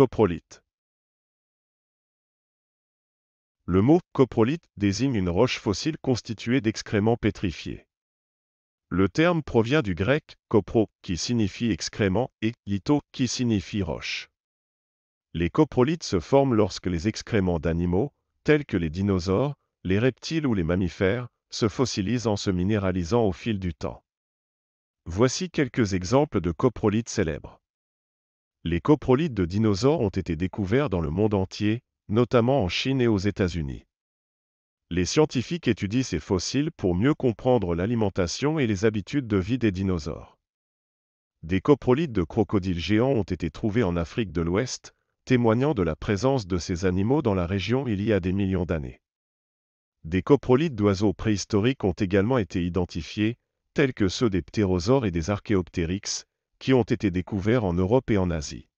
Coprolite. Le mot coprolite désigne une roche fossile constituée d'excréments pétrifiés. Le terme provient du grec copro, qui signifie excrément, et litho, qui signifie roche. Les coprolites se forment lorsque les excréments d'animaux, tels que les dinosaures, les reptiles ou les mammifères, se fossilisent en se minéralisant au fil du temps. Voici quelques exemples de coprolites célèbres. Les coprolites de dinosaures ont été découverts dans le monde entier, notamment en Chine et aux États-Unis. Les scientifiques étudient ces fossiles pour mieux comprendre l'alimentation et les habitudes de vie des dinosaures. Des coprolites de crocodiles géants ont été trouvés en Afrique de l'Ouest, témoignant de la présence de ces animaux dans la région il y a des millions d'années. Des coprolites d'oiseaux préhistoriques ont également été identifiés, tels que ceux des ptérosaures et des archéoptérix, qui ont été découverts en Europe et en Asie.